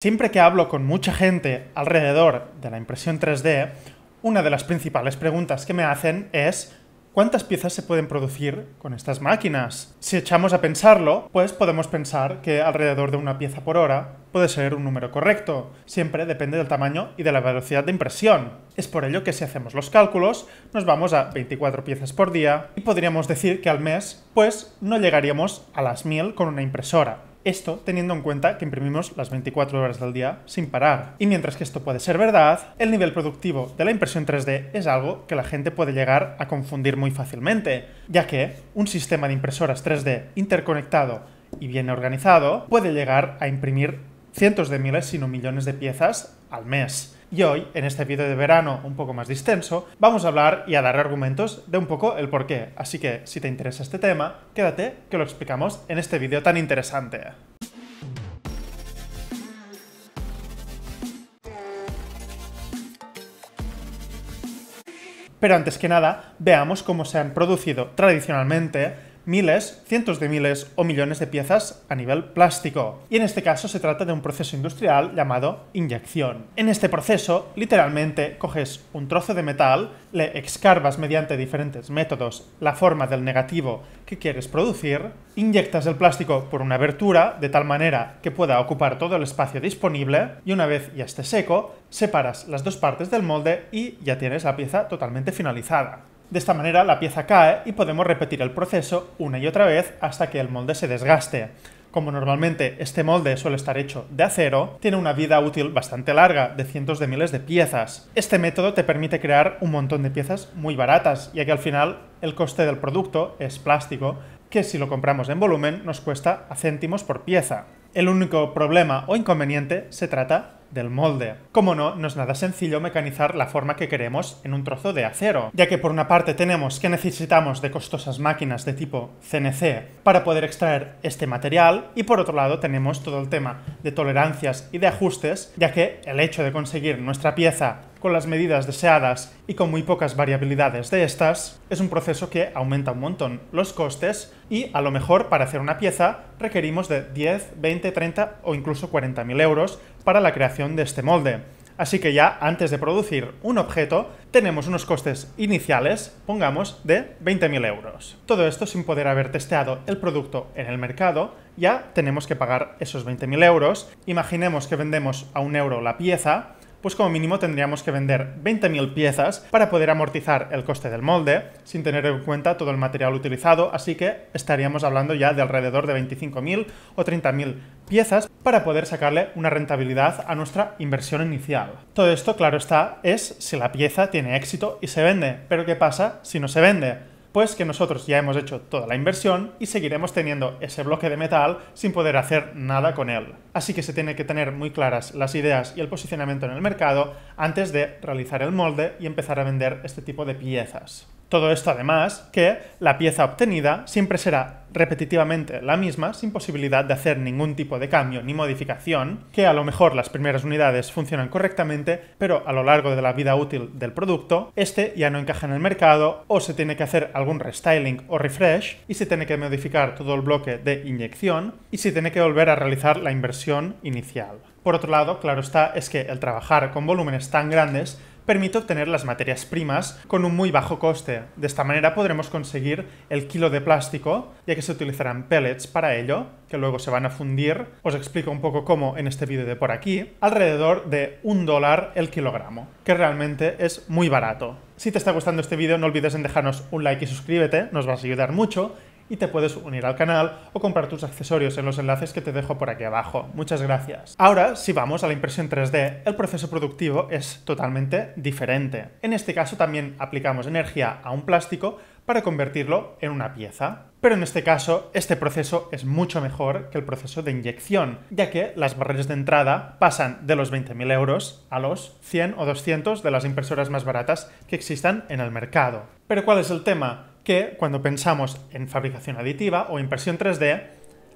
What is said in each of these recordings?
Siempre que hablo con mucha gente alrededor de la impresión 3D, una de las principales preguntas que me hacen es ¿cuántas piezas se pueden producir con estas máquinas? Si echamos a pensarlo, pues podemos pensar que alrededor de una pieza por hora puede ser un número correcto. Siempre depende del tamaño y de la velocidad de impresión. Es por ello que si hacemos los cálculos, nos vamos a 24 piezas por día y podríamos decir que al mes, pues no llegaríamos a las 1000 con una impresora. Esto teniendo en cuenta que imprimimos las 24 horas del día sin parar. Y mientras que esto puede ser verdad, el nivel productivo de la impresión 3D es algo que la gente puede llegar a confundir muy fácilmente, ya que un sistema de impresoras 3D interconectado y bien organizado puede llegar a imprimir cientos de miles, si no millones de piezas al mes. Y hoy, en este vídeo de verano un poco más distenso, vamos a hablar y a dar argumentos de un poco el porqué. Así que, si te interesa este tema, quédate que lo explicamos en este vídeo tan interesante. Pero antes que nada, veamos cómo se han producido tradicionalmente miles, cientos de miles o millones de piezas a nivel plástico. Y en este caso se trata de un proceso industrial llamado inyección. En este proceso, literalmente, coges un trozo de metal, le excarvas mediante diferentes métodos la forma del negativo que quieres producir, inyectas el plástico por una abertura de tal manera que pueda ocupar todo el espacio disponible y una vez ya esté seco, separas las dos partes del molde y ya tienes la pieza totalmente finalizada. De esta manera la pieza cae y podemos repetir el proceso una y otra vez hasta que el molde se desgaste. Como normalmente este molde suele estar hecho de acero, tiene una vida útil bastante larga, de cientos de miles de piezas. Este método te permite crear un montón de piezas muy baratas, ya que al final el coste del producto es plástico, que si lo compramos en volumen nos cuesta a céntimos por pieza. El único problema o inconveniente se trata del molde. Como no, no es nada sencillo mecanizar la forma que queremos en un trozo de acero, ya que por una parte tenemos que necesitamos de costosas máquinas de tipo CNC para poder extraer este material y por otro lado tenemos todo el tema de tolerancias y de ajustes, ya que el hecho de conseguir nuestra pieza con las medidas deseadas y con muy pocas variabilidades de estas, es un proceso que aumenta un montón los costes y a lo mejor para hacer una pieza requerimos de 10, 20, 30 o incluso mil euros para la creación de este molde. Así que ya antes de producir un objeto tenemos unos costes iniciales, pongamos, de 20.000 euros. Todo esto sin poder haber testeado el producto en el mercado, ya tenemos que pagar esos 20.000 euros. Imaginemos que vendemos a un euro la pieza, pues como mínimo tendríamos que vender 20.000 piezas para poder amortizar el coste del molde, sin tener en cuenta todo el material utilizado, así que estaríamos hablando ya de alrededor de 25.000 o 30.000 piezas para poder sacarle una rentabilidad a nuestra inversión inicial. Todo esto, claro está, es si la pieza tiene éxito y se vende, pero ¿qué pasa si no se vende? pues que nosotros ya hemos hecho toda la inversión y seguiremos teniendo ese bloque de metal sin poder hacer nada con él. Así que se tiene que tener muy claras las ideas y el posicionamiento en el mercado antes de realizar el molde y empezar a vender este tipo de piezas. Todo esto además que la pieza obtenida siempre será repetitivamente la misma sin posibilidad de hacer ningún tipo de cambio ni modificación, que a lo mejor las primeras unidades funcionan correctamente, pero a lo largo de la vida útil del producto, este ya no encaja en el mercado o se tiene que hacer algún restyling o refresh y se tiene que modificar todo el bloque de inyección y se tiene que volver a realizar la inversión inicial. Por otro lado, claro está, es que el trabajar con volúmenes tan grandes permite obtener las materias primas con un muy bajo coste. De esta manera podremos conseguir el kilo de plástico, ya que se utilizarán pellets para ello, que luego se van a fundir. Os explico un poco cómo en este vídeo de por aquí, alrededor de un dólar el kilogramo, que realmente es muy barato. Si te está gustando este vídeo no olvides en dejarnos un like y suscríbete, nos vas a ayudar mucho y te puedes unir al canal o comprar tus accesorios en los enlaces que te dejo por aquí abajo. Muchas gracias. Ahora, si vamos a la impresión 3D, el proceso productivo es totalmente diferente. En este caso también aplicamos energía a un plástico para convertirlo en una pieza. Pero en este caso, este proceso es mucho mejor que el proceso de inyección, ya que las barreras de entrada pasan de los 20.000 euros a los 100 o 200 de las impresoras más baratas que existan en el mercado. Pero ¿cuál es el tema? que cuando pensamos en fabricación aditiva o impresión 3D,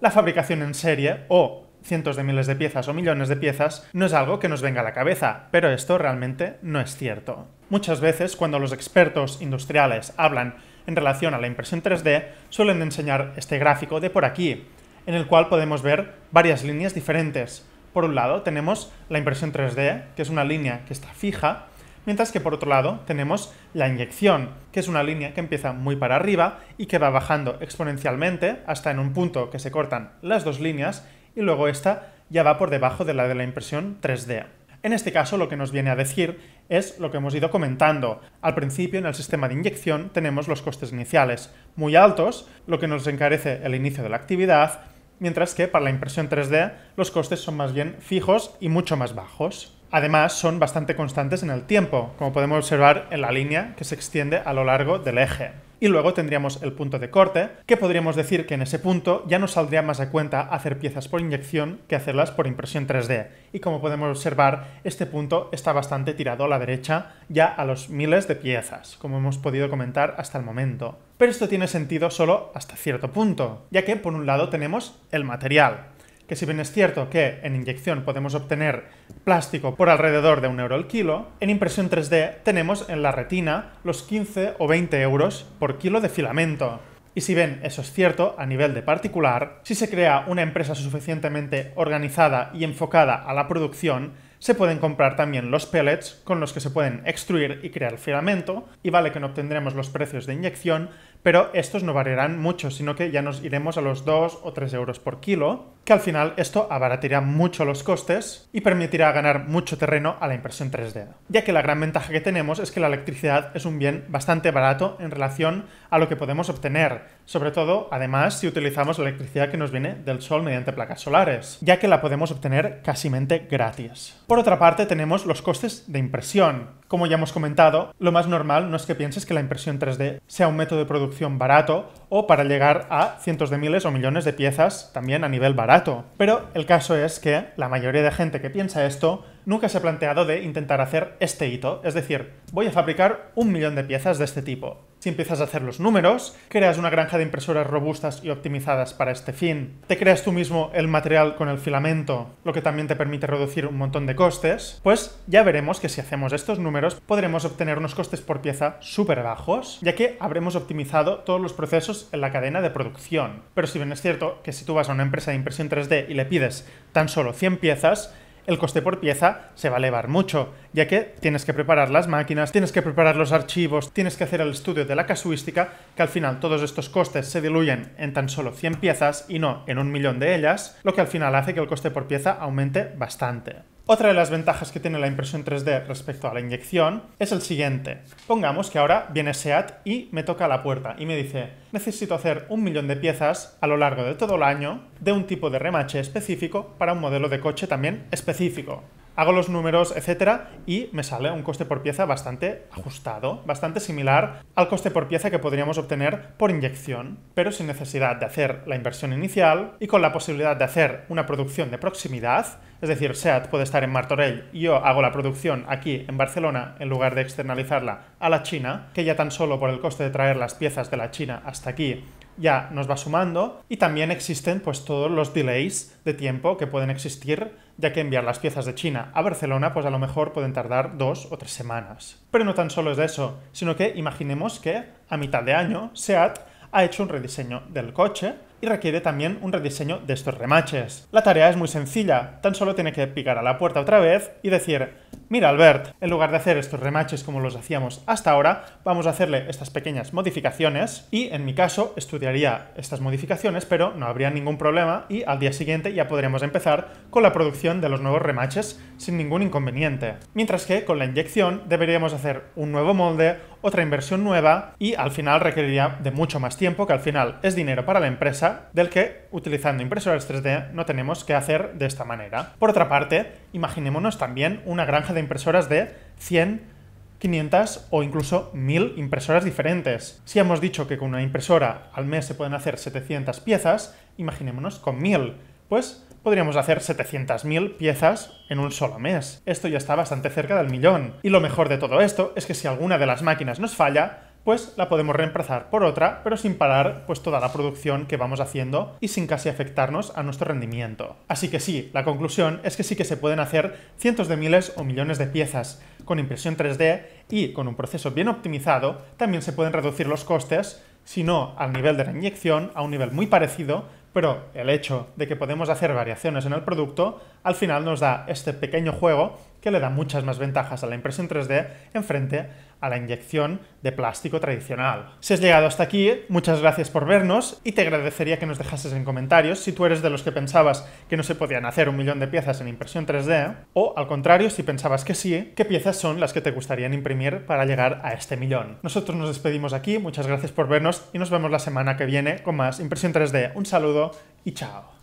la fabricación en serie o cientos de miles de piezas o millones de piezas no es algo que nos venga a la cabeza, pero esto realmente no es cierto. Muchas veces cuando los expertos industriales hablan en relación a la impresión 3D, suelen enseñar este gráfico de por aquí, en el cual podemos ver varias líneas diferentes. Por un lado tenemos la impresión 3D, que es una línea que está fija, Mientras que por otro lado tenemos la inyección, que es una línea que empieza muy para arriba y que va bajando exponencialmente hasta en un punto que se cortan las dos líneas y luego esta ya va por debajo de la de la impresión 3D. En este caso lo que nos viene a decir es lo que hemos ido comentando. Al principio en el sistema de inyección tenemos los costes iniciales muy altos, lo que nos encarece el inicio de la actividad, mientras que para la impresión 3D los costes son más bien fijos y mucho más bajos. Además, son bastante constantes en el tiempo, como podemos observar en la línea que se extiende a lo largo del eje. Y luego tendríamos el punto de corte, que podríamos decir que en ese punto ya nos saldría más de cuenta hacer piezas por inyección que hacerlas por impresión 3D. Y como podemos observar, este punto está bastante tirado a la derecha, ya a los miles de piezas, como hemos podido comentar hasta el momento. Pero esto tiene sentido solo hasta cierto punto, ya que por un lado tenemos el material, que si bien es cierto que en inyección podemos obtener plástico por alrededor de un euro el kilo, en impresión 3D tenemos en la retina los 15 o 20 euros por kilo de filamento. Y si bien eso es cierto a nivel de particular, si se crea una empresa suficientemente organizada y enfocada a la producción, se pueden comprar también los pellets con los que se pueden extruir y crear el filamento, y vale que no obtendremos los precios de inyección, pero estos no variarán mucho, sino que ya nos iremos a los 2 o 3 euros por kilo, que al final esto abaratirá mucho los costes y permitirá ganar mucho terreno a la impresión 3D, ya que la gran ventaja que tenemos es que la electricidad es un bien bastante barato en relación a lo que podemos obtener, sobre todo además si utilizamos la electricidad que nos viene del sol mediante placas solares, ya que la podemos obtener casi gratis. Por otra parte tenemos los costes de impresión, como ya hemos comentado, lo más normal no es que pienses que la impresión 3D sea un método de producción barato o para llegar a cientos de miles o millones de piezas también a nivel barato. Pero el caso es que la mayoría de gente que piensa esto nunca se ha planteado de intentar hacer este hito, es decir, voy a fabricar un millón de piezas de este tipo. Si empiezas a hacer los números, creas una granja de impresoras robustas y optimizadas para este fin, te creas tú mismo el material con el filamento, lo que también te permite reducir un montón de costes, pues ya veremos que si hacemos estos números podremos obtener unos costes por pieza súper bajos, ya que habremos optimizado todos los procesos en la cadena de producción. Pero si bien es cierto que si tú vas a una empresa de impresión 3D y le pides tan solo 100 piezas, el coste por pieza se va a elevar mucho, ya que tienes que preparar las máquinas, tienes que preparar los archivos, tienes que hacer el estudio de la casuística, que al final todos estos costes se diluyen en tan solo 100 piezas y no en un millón de ellas, lo que al final hace que el coste por pieza aumente bastante. Otra de las ventajas que tiene la impresión 3D respecto a la inyección es el siguiente. Pongamos que ahora viene SEAT y me toca la puerta y me dice, necesito hacer un millón de piezas a lo largo de todo el año de un tipo de remache específico para un modelo de coche también específico hago los números, etcétera, y me sale un coste por pieza bastante ajustado, bastante similar al coste por pieza que podríamos obtener por inyección, pero sin necesidad de hacer la inversión inicial y con la posibilidad de hacer una producción de proximidad, es decir, SEAT puede estar en Martorell y yo hago la producción aquí en Barcelona en lugar de externalizarla a la China, que ya tan solo por el coste de traer las piezas de la China hasta aquí ya nos va sumando y también existen pues todos los delays de tiempo que pueden existir ya que enviar las piezas de China a Barcelona pues a lo mejor pueden tardar dos o tres semanas. Pero no tan solo es eso, sino que imaginemos que a mitad de año SEAT ha hecho un rediseño del coche y requiere también un rediseño de estos remaches. La tarea es muy sencilla, tan solo tiene que picar a la puerta otra vez y decir, mira Albert, en lugar de hacer estos remaches como los hacíamos hasta ahora, vamos a hacerle estas pequeñas modificaciones y en mi caso estudiaría estas modificaciones, pero no habría ningún problema y al día siguiente ya podríamos empezar con la producción de los nuevos remaches sin ningún inconveniente. Mientras que con la inyección deberíamos hacer un nuevo molde otra inversión nueva y al final requeriría de mucho más tiempo, que al final es dinero para la empresa, del que utilizando impresoras 3D no tenemos que hacer de esta manera. Por otra parte, imaginémonos también una granja de impresoras de 100 500 o incluso 1000 impresoras diferentes. Si hemos dicho que con una impresora al mes se pueden hacer 700 piezas, imaginémonos con 1000. Pues podríamos hacer 700.000 piezas en un solo mes. Esto ya está bastante cerca del millón. Y lo mejor de todo esto es que si alguna de las máquinas nos falla, pues la podemos reemplazar por otra, pero sin parar pues toda la producción que vamos haciendo y sin casi afectarnos a nuestro rendimiento. Así que sí, la conclusión es que sí que se pueden hacer cientos de miles o millones de piezas con impresión 3D y con un proceso bien optimizado, también se pueden reducir los costes, si no al nivel de la inyección, a un nivel muy parecido, pero el hecho de que podemos hacer variaciones en el producto al final nos da este pequeño juego que le da muchas más ventajas a la impresión 3D en frente a la inyección de plástico tradicional. Si has llegado hasta aquí, muchas gracias por vernos y te agradecería que nos dejases en comentarios si tú eres de los que pensabas que no se podían hacer un millón de piezas en impresión 3D o al contrario, si pensabas que sí, qué piezas son las que te gustarían imprimir para llegar a este millón. Nosotros nos despedimos aquí, muchas gracias por vernos y nos vemos la semana que viene con más impresión 3D. Un saludo y chao.